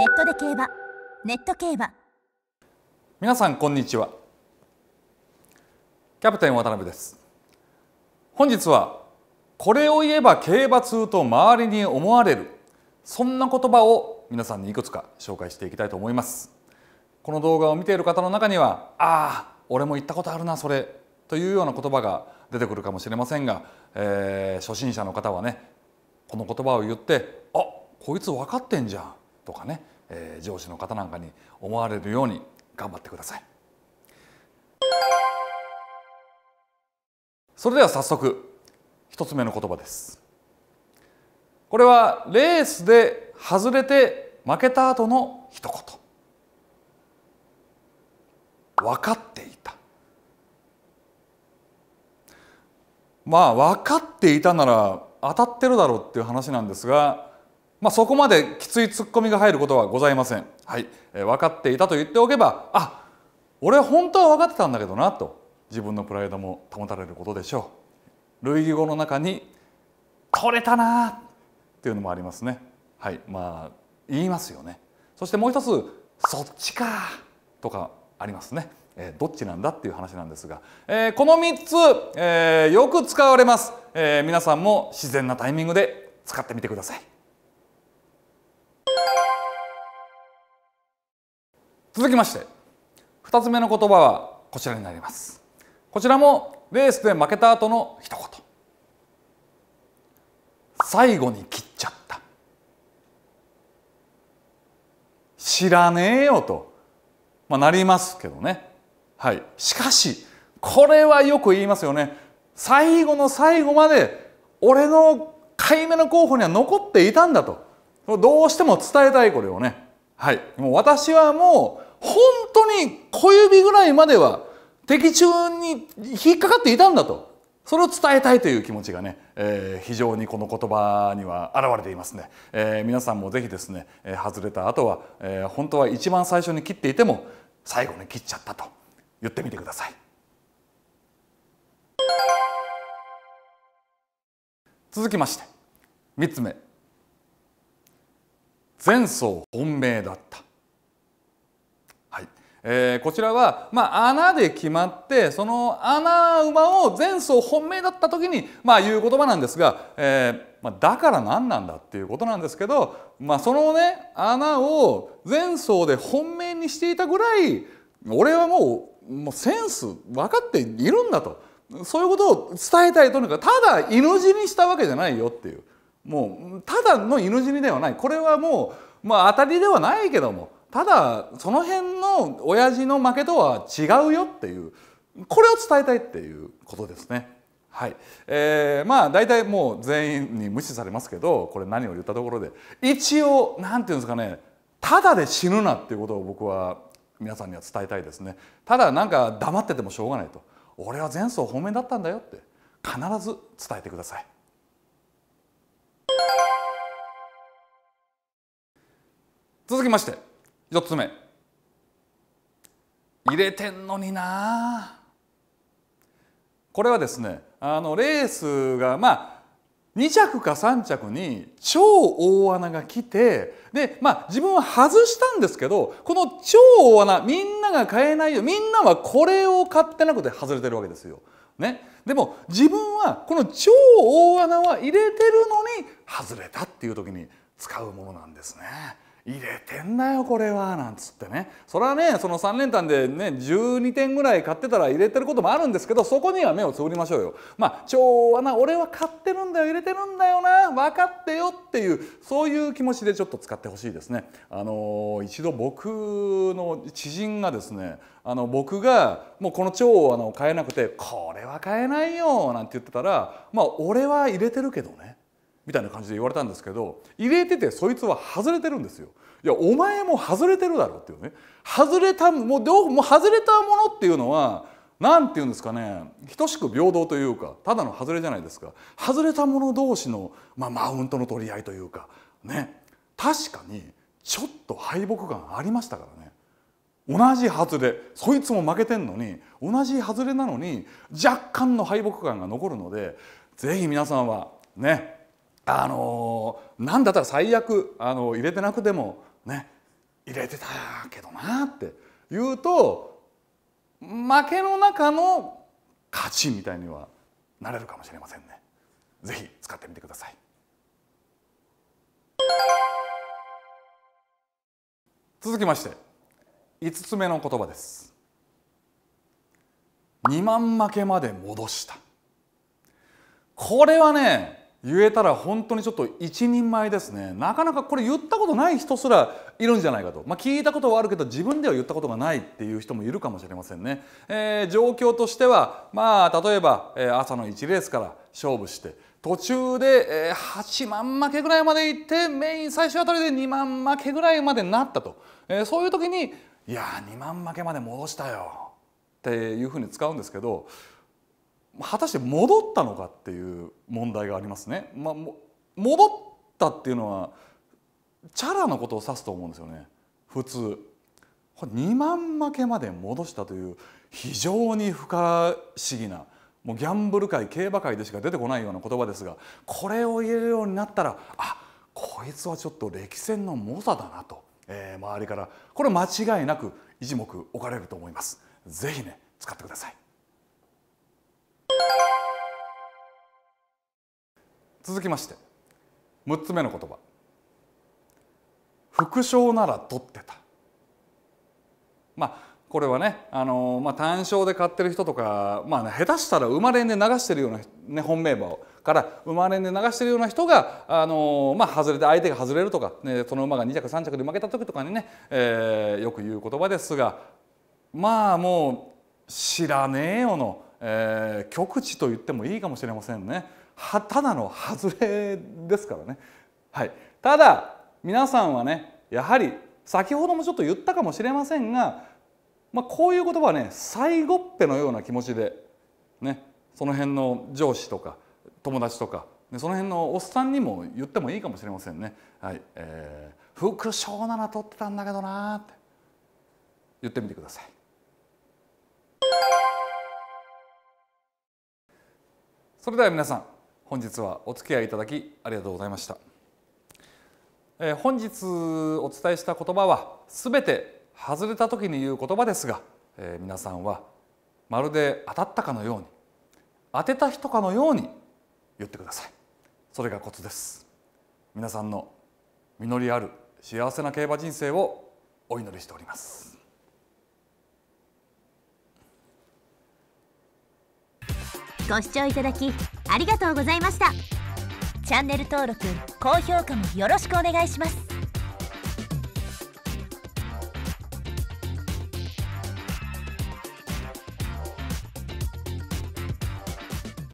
ネットで競馬ネット競馬皆さんこんにちはキャプテン渡辺です本日はこれを言えば競馬通と周りに思われるそんな言葉を皆さんにいくつか紹介していきたいと思いますこの動画を見ている方の中にはああ俺も言ったことあるなそれというような言葉が出てくるかもしれませんが、えー、初心者の方はねこの言葉を言ってあこいつ分かってんじゃんとかね、えー、上司の方なんかに思われるように頑張ってくださいそれでは早速一つ目の言葉ですこれはレースで外れて負けた後の一言分かっていたまあ分かっていたなら当たってるだろうっていう話なんですがまあ、そこまできついツッコミが入ることはございません、はいえー、分かっていたと言っておけばあ俺は本当は分かってたんだけどなと自分のプライドも保たれることでしょう類義語の中に「取れたな」っていうのもありますねはいまあ言いますよねそしてもう一つ「そっちか」とかありますね、えー、どっちなんだっていう話なんですが、えー、この3つ、えー、よく使われます、え皆さんも自然なタイミングで使ってみてください続きまして2つ目の言葉はこちらになりますこちらもレースで負けた後の一言最後に切っちゃった知らねえよと、まあ、なりますけどねはいしかしこれはよく言いますよね最後の最後まで俺の買い目の候補には残っていたんだとどうしても伝えたいこれをねはいもう私はもう本当に小指ぐらいまでは的中に引っかかっていたんだとそれを伝えたいという気持ちがね、えー、非常にこの言葉には表れていますね、えー、皆さんもぜひですね、え外れた後は、えー、本当は一番最初に切っていても最後に切っちゃったと言ってみてください続きまして3つ目前奏本命だったはいえー、こちらは、まあ、穴で決まってその穴馬を前走本命だった時に、まあ、言う言葉なんですが、えーまあ、だから何なんだっていうことなんですけど、まあ、そのね穴を前走で本命にしていたぐらい俺はもうもうセンス分かっているんだとそういうことを伝えたいとにかくただ犬死にしたわけじゃないよっていうもうただの犬死にではないこれはもう、まあ、当たりではないけども。ただその辺の親父の負けとは違うよっていうこれを伝えたいっていうことですね。はいえー、まあ大体もう全員に無視されますけどこれ何を言ったところで一応何て言うんですかねただで死ぬなっていうことを僕は皆さんには伝えたいですねただなんか黙っててもしょうがないと俺は前走本命だったんだよって必ず伝えてください。続きまして1つ目入れてんのになこれはですねあのレースがまあ2着か3着に超大穴が来てでまあ自分は外したんですけどこの超大穴みんなが買えないよみんなはこれを買ってなくて外れてるわけですよ。ね、でも自分はこの超大穴は入れてるのに外れたっていう時に使うものなんですね。入れてんなよこれはなんつってねそれはねその3連単でね12点ぐらい買ってたら入れてることもあるんですけどそこには目をつぶりましょうよまあ調和な俺は買ってるんだよ入れてるんだよな分かってよっていうそういう気持ちでちょっと使ってほしいですねあの一度僕の知人がですねあの僕がもうこの調和の買えなくてこれは買えないよなんて言ってたらまあ俺は入れてるけどねみたいな感じで言われたんですけど入れててそいつは外れてるんですよ。いやお前も外れてるだろっていうね外れたもうもう外れたものっていうのは何て言うんですかね等しく平等というかただの外れじゃないですか外れたもの同士の、まあ、マウントの取り合いというかね確かにちょっと敗北感ありましたからね同じ外れそいつも負けてんのに同じ外れなのに若干の敗北感が残るので是非皆さんはねあの何だったら最悪あの入れてなくてもね入れてたけどなって言うと負けの中の勝ちみたいにはなれるかもしれませんね。ぜひ使ってみてください。続きまして5つ目の言葉です。2万負けまで戻したこれはね言えたら本当にちょっと一人前ですねなかなかこれ言ったことない人すらいるんじゃないかと、まあ、聞いたことはあるけど自分では言ったことがないっていう人もいるかもしれませんね、えー、状況としてはまあ例えば、朝の1レースから勝負して途中で、8万負けぐらいまで行ってメイン最初あたりで2万負けぐらいまでなったと、えー、そういう時に「いやー2万負けまで戻したよ」っていうふうに使うんですけど果たして戻ったのかっていう問題がありますね。まあ、戻ったっていうのはチャラのことを指すと思うんですよね普通。2万負けまで戻したという非常に不可思議なもうギャンブル界競馬界でしか出てこないような言葉ですがこれを言えるようになったらあこいつはちょっと歴戦の猛者だなと、えー、周りからこれ間違いなく一目置かれると思います。ぜひね使ってください続きまして6つ目の言葉「副賞なら取ってた」まあこれはね、あのまあ、単勝で買ってる人とか、まあ、ね、下手したら生まれんで流してるような、ね、本命馬をから生まれんで流してるような人が、あのまあ、外れて相手が外れるとか、ね、その馬が2着3着で負けた時とかにね、えー、よく言う言葉ですがまあもう知らねえよのえー、極地と言ってもいいかもしれませんねはただの外れですからね、はい、ただ皆さんはねやはり先ほどもちょっと言ったかもしれませんが、まあ、こういう言葉はね最後っぺのような気持ちで、ね、その辺の上司とか友達とかでその辺のおっさんにも言ってもいいかもしれませんね。はいえー、副賞なら取ってたんだけどなって言ってみてください。それでは皆さん本日はお付き合いいただきありがとうございました、えー、本日お伝えした言葉は全て外れた時に言う言葉ですが、えー、皆さんはまるで当たったかのように当てた人かのように言ってくださいそれがコツです皆さんの実りある幸せな競馬人生をお祈りしておりますご視聴いただきありがとうございましたチャンネル登録高評価もよろしくお願いします